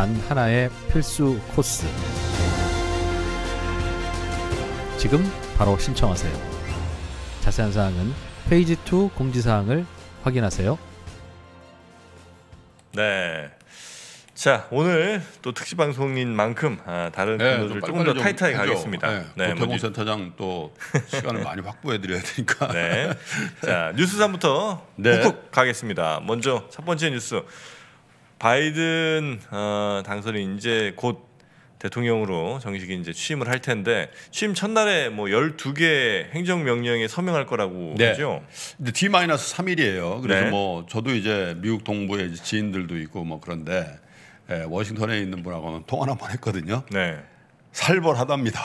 단 하나의 필수 코스. 지금 바로 신청하세요. 자세한 사항은 페이지 2 공지사항을 확인하세요. 네. 자 오늘 또 특집 방송인 만큼 아, 다른 네, 들을 조금 더 타이트하게 하죠. 가겠습니다. 네, 네, 고태공 뭐 센터장 또 시간을 많이 확보해드려야 되니까. 네. 자 뉴스 3부터 네. 훅훅 가겠습니다. 먼저 첫 번째 뉴스 바이든 어, 당선이 이제 곧 대통령으로 정식 이제 취임을 할 텐데 취임 첫날에 뭐 12개 행정 명령에 서명할 거라고 네. 하죠. 근데 D 3일이에요. 그래서 네. 뭐 저도 이제 미국 동부에 이제 지인들도 있고 뭐 그런데 예, 워싱턴에 있는 분하고는 통화 한번 했거든요. 네. 살벌하답니다.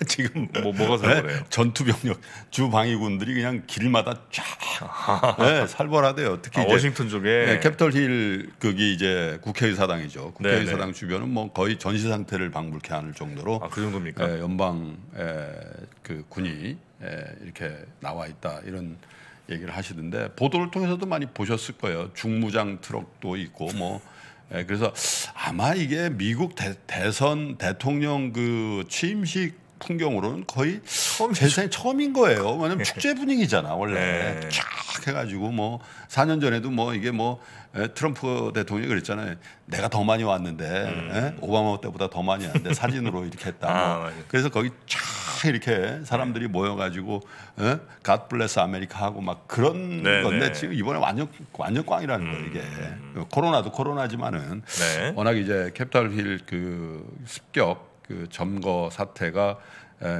지금 뭐 뭐가 네? 살벌해요? 네, 전투 병력 주 방위군들이 그냥 길마다 쫙 네, 살벌하대요. 특히 아, 워싱턴 쪽에 네, 캡털 힐 거기 이제 국회의사당이죠. 네, 국회의사당 네네. 주변은 뭐 거의 전시 상태를 방불케 하는 정도로 아, 그 정도입니까? 예, 네, 연방 에, 그 군이 에, 예, 이렇게 나와 있다 이런 얘기를 하시던데 보도를 통해서도 많이 보셨을 거예요. 중무장 트럭도 있고 뭐. 예, 그래서 아마 이게 미국 대, 대선 대통령 그 취임식 풍경으로는 거의 처음 세상에 처음인 거예요. 왜냐면 예. 축제 분위기잖아 원래 네. 예. 쫙 해가지고 뭐 4년 전에도 뭐 이게 뭐 예, 트럼프 대통령이 그랬잖아요. 내가 더 많이 왔는데 음. 오바마 때보다 더 많이 왔는데 사진으로 이렇게 했다. 아, 뭐. 그래서 거기 쫙 이렇게 사람들이 네. 모여가지고 에? God bless America 하고 막 그런 네, 건데 네. 지금 이번에 완전 완전 꽝이라는 음. 거 이게 코로나도 코로나지만은 네. 워낙 이제 캡탈 힐그 습격 그 점거 사태가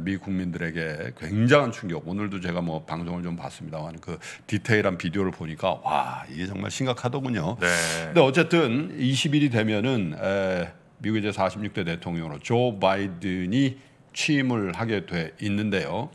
미 국민들에게 굉장한 충격. 오늘도 제가 뭐 방송을 좀 봤습니다만 그 디테일한 비디오를 보니까 와 이게 정말 심각하더군요. 네. 근데 어쨌든 20일이 되면은 에, 미국의 제 46대 대통령으로 조 바이든이 취임을 하게 돼 있는데요.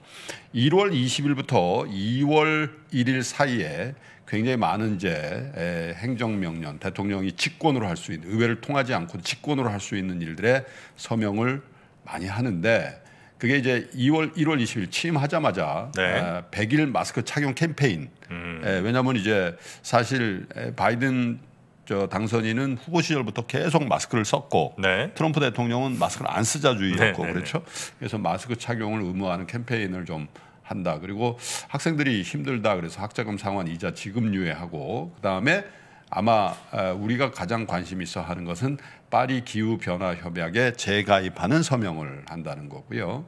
1월 20일부터 2월 1일 사이에 굉장히 많은 이제 행정명령, 대통령이 직권으로 할 수 있는 의회를 통하지 않고 직권으로 할 수 있는 일들에 서명을 많이 하는데 그게 이제 2월 1월 20일 취임하자마자 네. 100일 마스크 착용 캠페인. 음. 왜냐하면 이제 사실 바이든 저 당선인은 후보 시절부터 계속 마스크를 썼고 네. 트럼프 대통령은 마스크를 안 쓰자주의였고 네, 네, 네, 그렇죠. 그래서 마스크 착용을 의무화하는 캠페인을 좀 한다. 그리고 학생들이 힘들다. 그래서 학자금 상환 이자 지급 유예하고 그다음에 아마 어, 우리가 가장 관심 있어 하는 것은 파리 기후 변화 협약에 재가입하는 서명을 한다는 거고요.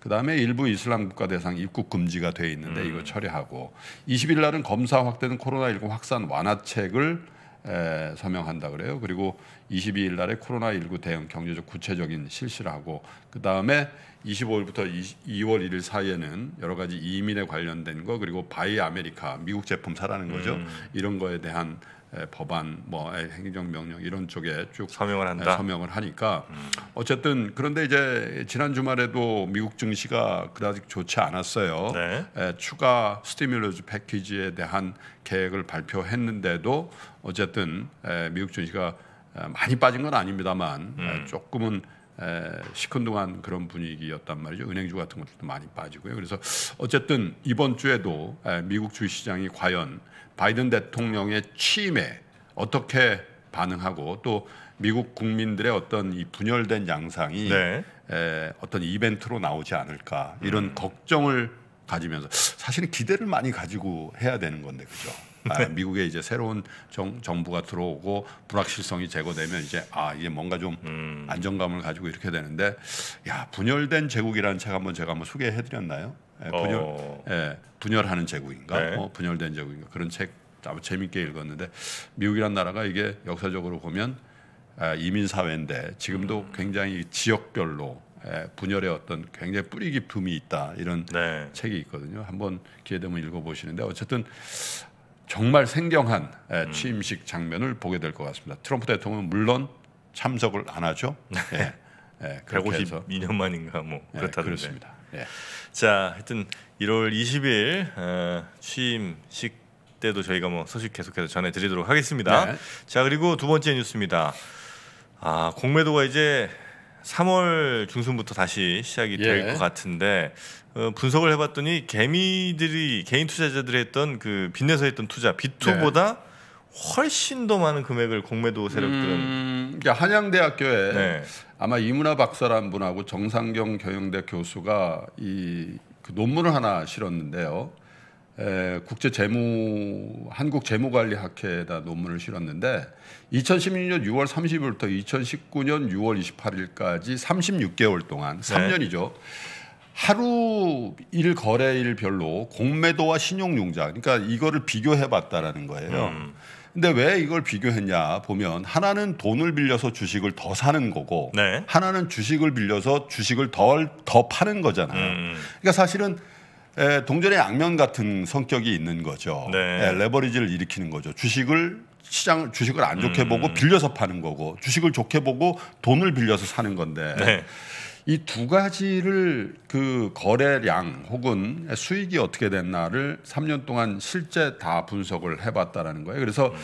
그다음에 일부 이슬람 국가 대상 입국 금지가 돼 있는데 음. 이거 철회하고 20일 날은 검사 확대된 코로나19 확산 완화책을 에, 서명한다 그래요. 그리고 22일 날에 코로나 19 대응 경제적 구체적인 실시를 하고 그 다음에 25일부터 2, 월 1일 사이에는 여러 가지 이민에 관련된 거 그리고 바이 아메리카 미국 제품 사라는 거죠. 음. 이런 거에 대한 법안, 뭐 행정명령 이런 쪽에 쭉 서명을 한다. 서명을 하니까 음. 어쨌든 그런데 이제 지난 주말에도 미국 증시가 그다지 좋지 않았어요. 네. 에, 추가 스티뮬러즈 패키지에 대한 계획을 발표했는데도 어쨌든 에, 미국 증시가 에, 많이 빠진 건 아닙니다만 음. 조금은 에, 시큰둥한 그런 분위기였단 말이죠. 은행주 같은 것들도 많이 빠지고요. 그래서 어쨌든 이번 주에도 에, 미국 주시장이 과연 바이든 대통령의 취임에 어떻게 반응하고 또 미국 국민들의 어떤 이 분열된 양상이 네. 에, 어떤 이벤트로 나오지 않을까 이런 음. 걱정을 가지면서 사실은 기대를 많이 가지고 해야 되는 건데 그죠? 아, 미국에 이제 새로운 정, 정부가 들어오고 불확실성이 제거되면 이제 아 이게 뭔가 좀 음. 안정감을 가지고 이렇게 되는데 야 분열된 제국이라는 책 한번 제가 한번 소개해드렸나요? 예, 분열, 어. 예, 분열하는 제국인가, 네. 어, 분열된 제국인가 그런 책 아주 재밌게 읽었는데 미국이란 나라가 이게 역사적으로 보면 아, 이민 사회인데 지금도 음. 굉장히 지역별로 예, 분열의 어떤 굉장히 뿌리 깊음이 있다 이런 네. 책이 있거든요. 한번 기회 되면 읽어보시는데 어쨌든 정말 생경한 예, 음. 취임식 장면을 보게 될 것 같습니다. 트럼프 대통령은 물론 참석을 안 하죠. 네. 예. 예, 152년 만인가 뭐 예, 그렇다던데. 습니다 예. 자, 하여튼 1월 20일 어, 취임식 때도 저희가 뭐 소식 계속해서 전해드리도록 하겠습니다. 네. 자, 그리고 두 번째 뉴스입니다. 아, 공매도가 이제 3월 중순부터 다시 시작이 예. 될것 같은데 어, 분석을 해봤더니 개미들이 개인 투자자들이 했던 그 빚내서 했던 투자 비투보다 네. 훨씬 더 많은 금액을 공매도 세력들은 음, 그러니까 한양대학교에 네. 아마 이문하 박사란 분하고 정상경 경영대 교수가 이그 논문을 하나 실었는데요. 에, 국제 재무 한국 재무관리학회에다 논문을 실었는데 2016년 6월 30일부터 2019년 6월 28일까지 36개월 동안 3년이죠. 하루 일 거래일별로 공매도와 신용융자 그러니까 이거를 비교해봤다라는 거예요. 음. 근데 왜 이걸 비교했냐 보면 하나는 돈을 빌려서 주식을 더 사는 거고 네. 하나는 주식을 빌려서 주식을 덜더 더 파는 거잖아요. 음. 그러니까 사실은 에, 예, 동전의 양면 같은 성격이 있는 거죠. 네. 예, 레버리지를 일으키는 거죠. 주식을 시장 주식을 안 좋게 음. 보고 빌려서 파는 거고 주식을 좋게 보고 돈을 빌려서 사는 건데 네. 이두 가지를 그 거래량 혹은 수익이 어떻게 됐나를 3년 동안 실제 다 분석을 해봤다라는 거예요. 그래서 음.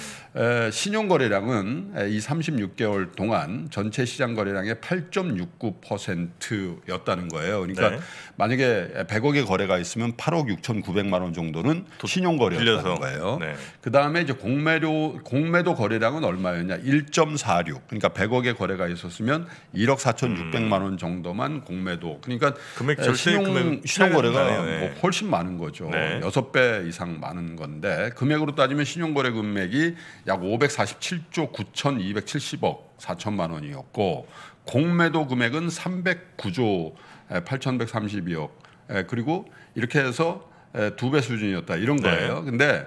신용 거래량은 이 36개월 동안 전체 시장 거래량의 8.69%였다는 거예요. 그러니까 네. 만약에 100억의 거래가 있으면 8억 6,900만 원 정도는 신용 거래였다는 거예요. 네. 그 다음에 이제 공매도 공매도 거래량은 얼마였냐? 1.46. 그러니까 100억의 거래가 있었으면 1억 4,600만 음. 원 정도. 정도만 공매도 그러니까 금액 절대 신용 금액 신용거래가 네. 뭐 훨씬 많은 거죠. 네. 여섯 네. 배 이상 많은 건데 금액으로 따지면 신용거래 금액이 약 547조 9,270억 4천만 원이었고 공매도 금액은 309조 8,132억 그리고 이렇게 해서 두 배 수준이었다 이런 네. 거예요. 네. 근데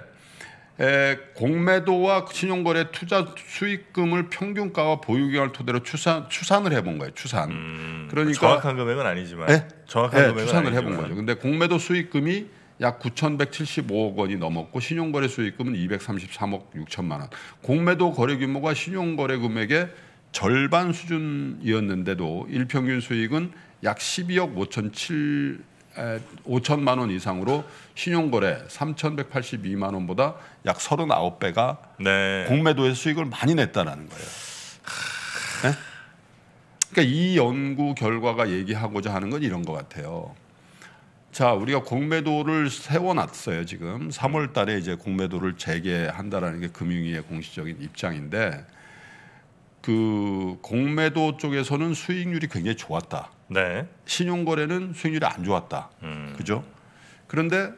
에, 공매도와 신용거래 투자 수익금을 평균가와 보유기간을 토대로 추산, 추산을 해본 거예요. 추산. 음, 그러니까 정확한 금액은 아니지만 네? 정확한 네, 금액은 추산을 해본 거죠. 근데 공매도 수익금이 약 9,175억 원이 넘었고 신용거래 수익금은 233억 6천만 원. 공매도 거래 규모가 신용거래 금액의 절반 수준이었는데도 일평균 수익은 약 12억 5천 7 5천만 원 이상으로 신용거래 3,182만 원보다 약 39배가 네. 공매도의 수익을 많이 냈다라는 거예요. 네? 그러니까 이 연구 결과가 얘기하고자 하는 건 이런 것 같아요. 자, 우리가 공매도를 세워놨어요. 지금 3월 달에 이제 공매도를 재개한다라는 게 금융위의 공식적인 입장인데 그 공매도 쪽에서는 수익률이 굉장히 좋았다. 네. 신용거래는 수익률이 안 좋았다. 음. 그죠? 그런데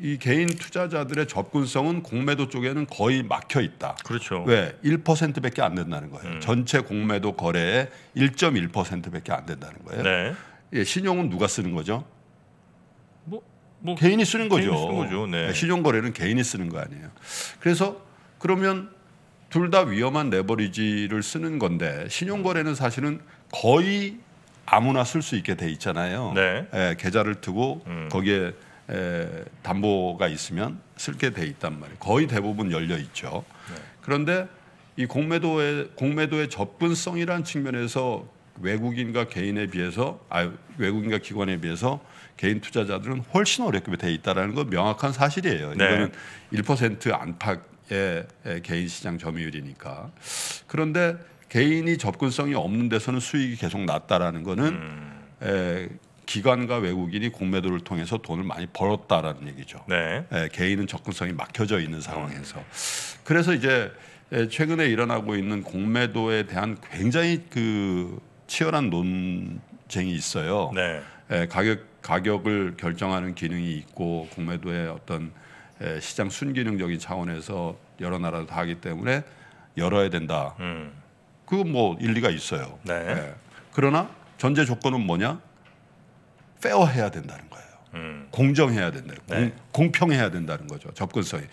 이 개인 투자자들의 접근성은 공매도 쪽에는 거의 막혀 있다. 그렇죠. 왜? 1%밖에 안 된다는 거예요. 음. 전체 공매도 거래의 1.1%밖에 안 된다는 거예요. 네. 예, 신용은 누가 쓰는 거죠? 뭐, 뭐 개인이 쓰는 개인이 쓰는 거죠. 네. 네 신용 거래는 개인이 쓰는 거 아니에요. 그래서 그러면 둘 다 위험한 레버리지를 쓰는 건데 신용 거래는 사실은 거의 아무나 쓸 수 있게 돼 있잖아요. 네. 에, 예, 계좌를 두고 음. 거기에 에, 담보가 있으면 쓸게 돼 있단 말이에요. 거의 대부분 열려 있죠. 네. 그런데 이 공매도의 공매도의 접근성이라는 측면에서 외국인과 개인에 비해서 아 외국인과 기관에 비해서 개인 투자자들은 훨씬 어렵게 돼 있다라는 건 명확한 사실이에요. 네. 이거는 1% 안팎의 개인 시장 점유율이니까. 그런데 개인이 접근성이 없는 데서는 수익이 계속 났다라는 거는 음. 에, 기관과 외국인이 공매도를 통해서 돈을 많이 벌었다라는 얘기죠. 네. 에, 개인은 접근성이 막혀져 있는 상황에서 그래서 이제 에, 최근에 일어나고 있는 공매도에 대한 굉장히 그 치열한 논쟁이 있어요. 네. 에, 가격 가격을 결정하는 기능이 있고 공매도의 어떤 에, 시장 순기능적인 차원에서 여러 나라도 다 하기 때문에 열어야 된다. 음. 그뭐 일리가 있어요. 네. 네. 그러나 전제 조건은 뭐냐? 페어해야 된다는 거예요. 음. 공정해야 된다는 네. 공, 평해야 된다는 거죠. 접근성이.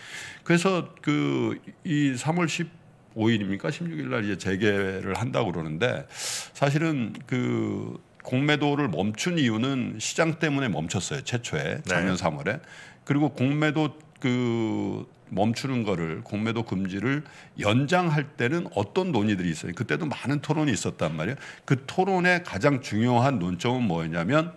그래서 그 이 3월 15일입니까? 16일 날 이제 재개를 한다고 그러는데 사실은 그 공매도를 멈춘 이유는 시장 때문에 멈췄어요. 최초에 작년 네. 3월에. 그리고 공매도 그 멈추는 거를 공매도 금지를 연장할 때는 어떤 논의들이 있어요. 그때도 많은 토론이 있었단 말이에요. 그 토론의 가장 중요한 논점은 뭐였냐면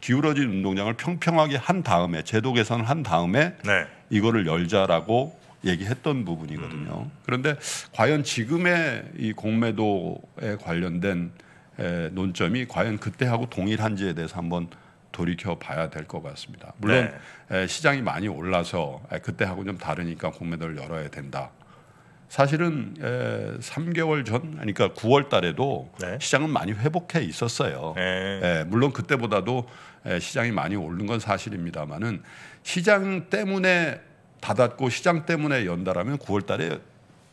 기울어진 운동장을 평평하게 한 다음에 제도 개선을 한 다음에 네. 이거를 열자라고 얘기했던 부분이거든요. 음. 그런데 과연 지금의 이 공매도에 관련된 에, 논점이 과연 그때하고 동일한지에 대해서 한번 돌이켜 봐야 될 것 같습니다. 물론 네. 시장이 많이 올라서 그때하고 좀 다르니까 공매도를 열어야 된다. 사실은 3개월 전, 그러니까 9월 달에도 네. 시장은 많이 회복해 있었어요. 네. 물론 그때보다도 시장이 많이 오른 건 사실입니다만은 시장 때문에 닫았고 시장 때문에 연다라면 9월 달에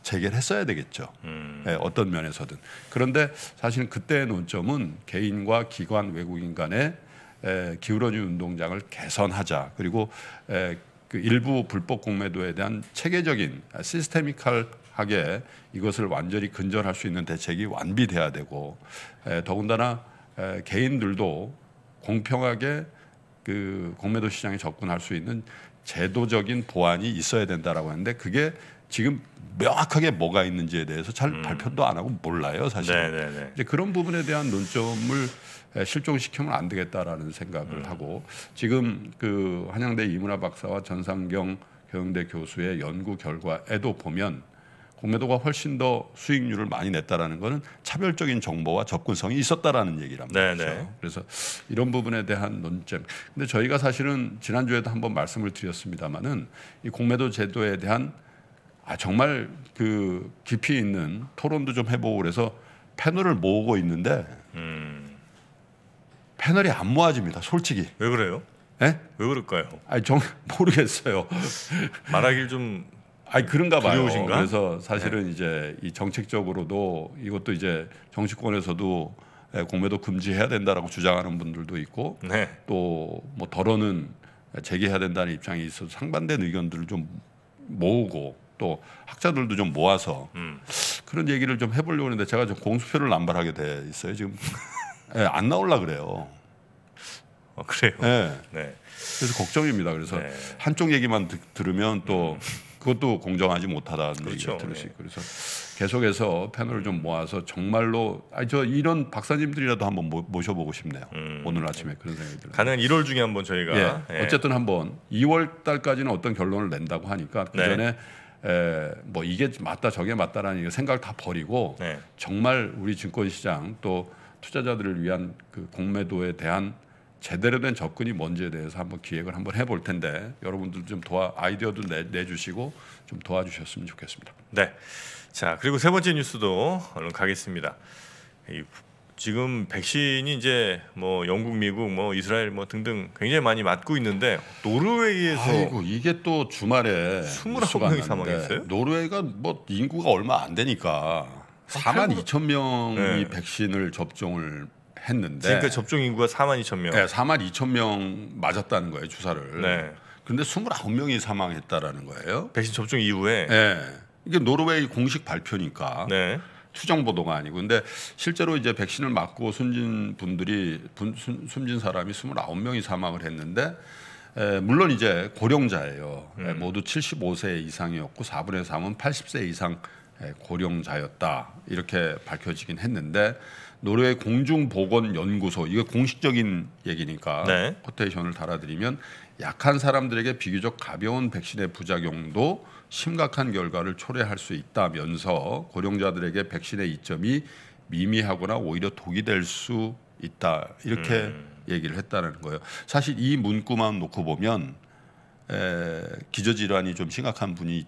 재결했어야 되겠죠. 음. 네, 어떤 면에서든. 그런데 사실은 그때의 논점은 개인과 기관 외국인 간의 기울어진 운동장을 개선하자 그리고 그 일부 불법 공매도에 대한 체계적인 시스테미컬하게 이것을 완전히 근절할 수 있는 대책이 완비돼야 되고 더군다나 개인들도 공평하게 그 공매도 시장에 접근할 수 있는 제도적인 보완이 있어야 된다라고 하는데 그게 지금 명확하게 뭐가 있는지에 대해서 잘 음. 발표도 안 하고 몰라요 사실. 네, 네, 네. 이제 그런 부분에 대한 논점을 실종시키면 안 되겠다라는 생각을 음. 하고 지금 그 한양대 이문화 박사와 전상경 경영대 교수의 연구 결과에도 보면 공매도가 훨씬 더 수익률을 많이 냈다라는 것은 차별적인 정보와 접근성이 있었다라는 얘기란 말이죠. 네네. 그래서 이런 부분에 대한 논쟁. 근데 저희가 사실은 지난주에도 한번 말씀을 드렸습니다마는 이 공매도 제도에 대한 아 정말 그 깊이 있는 토론도 좀 해보고 그래서 패널을 모으고 있는데 음. 패널이 안 모아집니다. 솔직히. 왜 그래요? 예? 네? 왜 그럴까요? 아니 정 모르겠어요. 말하길 좀 아니 그런가 봐요. 두려우신가? 그래서 사실은 네. 이제 이 정책적으로도 이것도 이제 정치권에서도 예, 공매도 금지해야 된다라고 주장하는 분들도 있고 네. 또뭐 더러는 재개해야 된다는 입장이 있어 서 상반된 의견들을 좀 모으고 또 학자들도 좀 모아서 음. 그런 얘기를 좀 해보려고 하는데 제가 좀 공수표를 남발하게 돼 있어요 지금 네, 안 나올라 그래요. 어, 그래요. 예. 네. 그래서 걱정입니다. 그래서 네. 한쪽 얘기만 드, 들으면 또 음. 그것도 공정하지 못하다는 그렇 얘기를 들을 수 예. 있고 그래서 계속해서 패널을 좀 모아서 정말로 아니 저 이런 박사님들이라도 한번 모셔보고 싶네요. 음. 오늘 예. 아침에 그런 생각이 들어요. 가는 1월 중에 한번 저희가 예. 예. 어쨌든 한번 2월 달까지는 어떤 결론을 낸다고 하니까 그 전에 네. 에, 뭐 이게 맞다 저게 맞다라는 생각 다 버리고 네. 정말 우리 증권시장 또 투자자들을 위한 그 공매도에 대한 제대로 된 접근이 뭔지에 대해서 한번 기획을 한번 해볼 텐데 여러분들 좀 도와 아이디어도 내, 내주시고 좀 도와주셨으면 좋겠습니다. 네. 자 그리고 세 번째 뉴스도 얼른 가겠습니다. 이, 지금 백신이 이제 뭐 영국, 미국, 뭐 이스라엘 뭐 등등 굉장히 많이 맞고 있는데 노르웨이에서 아이고, 이게 또 주말에 2 0명이 사망했어요. 노르웨이가 뭐 인구가 얼마 안 되니까 4만 아, 2천 명이 네. 백신을 접종을 했는데 지금 그 접종 인구가 4만 2천 명. 네, 4만 2천 명 맞았다는 거예요 주사를. 네. 근데 29명이 사망했다라는 거예요. 백신 접종 이후에. 네. 이게 노르웨이 공식 발표니까. 네. 추정 보도가 아니고 근데 실제로 이제 백신을 맞고 숨진 분들이 분, 숨, 숨진 사람이 29명이 사망을 했는데 에, 물론 이제 고령자예요. 음. 모두 75세 이상이었고 4분의 3은 80세 이상 예, 고령자였다 이렇게 밝혀지긴 했는데 노르웨이 공중보건연구소 이게 공식적인 얘기니까 네. 코테이션을 달아드리면 약한 사람들에게 비교적 가벼운 백신의 부작용도 심각한 결과를 초래할 수 있다면서 고령자들에게 백신의 이점이 미미하거나 오히려 독이 될 수 있다 이렇게 음. 얘기를 했다는 거예요. 사실 이 문구만 놓고 보면 기저질환이 좀 심각한 분이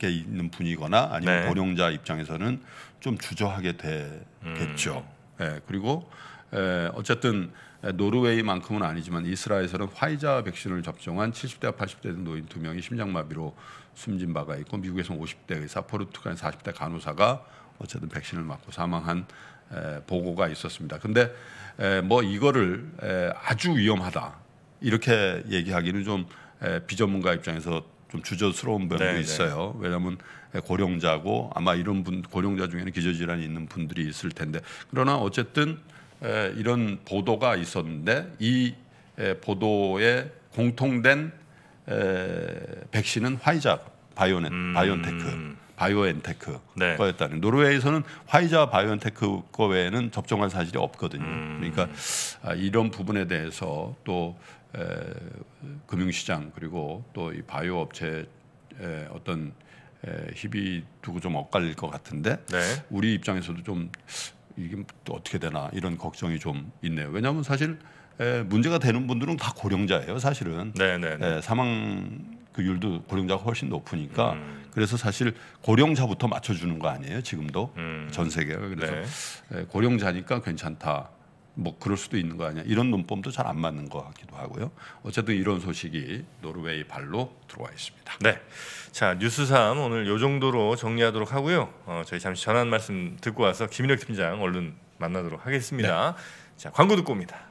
밖에 있는 분이거나 아니면 네. 고령자 입장에서는 좀 주저하게 되겠죠. 음. 예, 그리고 에, 예, 어쨌든 노르웨이만큼은 아니지만 이스라엘에서는 화이자 백신을 접종한 70대와 80대 노인 두 명이 심장마비로 숨진 바가 있고 미국에서는 50대 의사, 포르투갈 40대 간호사가 어쨌든 백신을 맞고 사망한 에, 예, 보고가 있었습니다. 근데 에, 예, 뭐 이거를 에, 아주 위험하다 이렇게 얘기하기는 좀 에, 비전문가 입장에서 좀 주저스러운 면도 네, 네. 있어요. 왜냐하면 고령자고 아마 이런 분 고령자 중에는 기저질환이 있는 분들이 있을 텐데 그러나 어쨌든 에, 이런 보도가 있었는데 이 에, 보도에 공통된 에, 백신은 화이자 바이오넷 음. 바이온테크 바이오엔테크 네. 거였다는 노르웨이에서는 화이자 바이오엔테크 거 외에는 접종한 사실이 없거든요. 음. 그러니까 아, 이런 부분에 대해서 또 에, 금융시장 그리고 또 이 바이오 업체의 어떤 에, 힘이 두고 좀 엇갈릴 것 같은데 네. 우리 입장에서도 좀 이게 또 어떻게 되나 이런 걱정이 좀 있네요. 왜냐하면 사실 에, 문제가 되는 분들은 다 고령자예요. 사실은 네, 네, 네. 에, 사망 그율도 고령자가 훨씬 높으니까 음. 그래서 사실 고령자부터 맞춰주는 거 아니에요. 지금도 음. 전 세계가 그래서 네. 에, 고령자니까 괜찮다. 뭐 그럴 수도 있는 거 아니야. 이런 논법도 잘 안 맞는 것 같기도 하고요. 어쨌든 이런 소식이 노르웨이 발로 들어와 있습니다. 네. 자 뉴스 3 오늘 요 정도로 정리하도록 하고요. 어, 저희 잠시 전한 말씀 듣고 와서 김인혁 팀장 얼른 만나도록 하겠습니다. 네. 자 광고 듣고 옵니다.